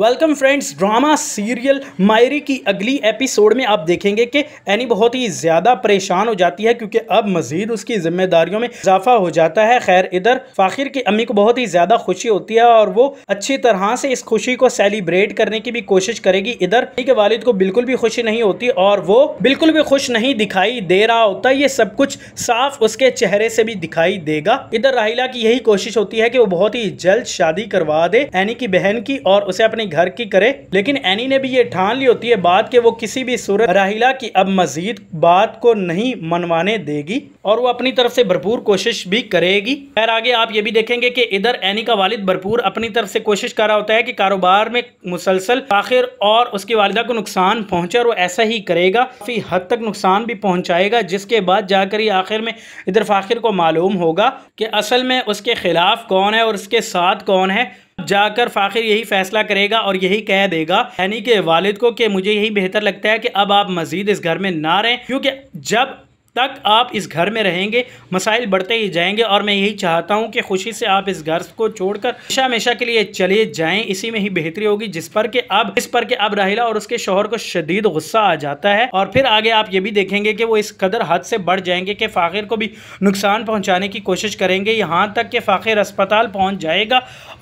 welcome friends drama serial Maayri की अगली episode में आप देखेंगे कि एनी बहुत ही ज़्यादा परेशान हो जाती है क्योंकि अब मज़ीद उसकी जिम्मेदारियों में इजाफा हो जाता है खैर इधर फ़ाखिर की अम्मी को बहुत ही ज़्यादा खुशी होती है और वो अच्छी तरह से इस खुशी को सेलिब्रेट करने की भी कोशिश करेगी इधर के वालिद को बिल्कुल भी खुशी नहीं होती और वो बिल्कुल भी खुश नहीं दिखाई दे रहा होता ये सब कुछ साफ उसके चेहरे से भी दिखाई देगा इधर राहिला की यही कोशिश होती है कि वो बहुत ही जल्द शादी करवा दे एनी की बहन की और उसे अपने घर की करे लेकिन एनी ने भी ये ठान ली होती है बात के वो किसी भी सूरत राहिला की अब मजीद बात को नहीं मनवाने देगी और वो अपनी तरफ से भरपूर कोशिश भी करेगी खैर आगे आप ये भी देखेंगे कि इधर एनी का वालिद भरपूर अपनी तरफ से कोशिश कर रहा होता है कि कारोबार में मुसलसल आखिर और उसकी वालदा को नुकसान पहुंचे और वो ऐसा ही करेगा काफ़ी हद तक नुकसान भी पहुंचाएगा जिसके बाद जाकर ही आखिर में इधर फाखिर को मालूम होगा कि असल में उसके खिलाफ कौन है और उसके साथ कौन है जाकर फाखिर यही फैसला करेगा और यही कह देगा यानी कि वालिद को कि मुझे यही बेहतर लगता है कि अब आप मजीद इस घर में ना रहें क्योंकि जब तक आप इस घर में रहेंगे मसाइल बढ़ते ही जाएंगे और मैं यही चाहता हूँ कि खुशी से आप इस घर को छोड़कर हमेशा हमेशा के लिए चले जाएं इसी में ही बेहतरी होगी जिस पर के अब इस पर के अब राहिला और उसके शोहर को शदीद गुस्सा आ जाता है और फिर आगे आप ये भी देखेंगे कि वो इस कदर हद से बढ़ जाएंगे कि फ़ाखिर को भी नुकसान पहुँचाने की कोशिश करेंगे यहाँ तक कि फ़ाखिर अस्पताल पहुँच जाएगा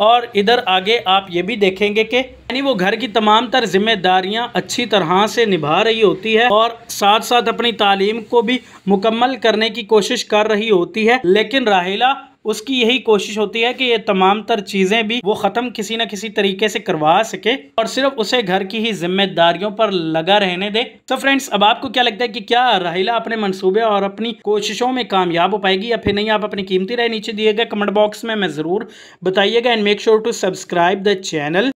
और इधर आगे आप ये भी देखेंगे कि यानी वो घर की तमाम तर जिम्मेदारियाँ अच्छी तरह से निभा रही होती है और साथ साथ अपनी तालीम को भी मुकम्मल करने की कोशिश कर रही होती है लेकिन राहिला उसकी यही कोशिश होती है कि ये तमाम तर चीज़ें भी वो ख़त्म किसी न किसी तरीके से करवा सके और सिर्फ उसे घर की ही जिम्मेदारियों पर लगा रहने दे तो फ्रेंड्स अब आपको क्या लगता है कि क्या राहिला अपने मंसूबे और अपनी कोशिशों में कामयाब हो पाएगी या फिर नहीं आप अपनी कीमती राय नीचे दिए गए कमेंट बॉक्स में मैं ज़रूर बताइएगा and make sure to subscribe the channel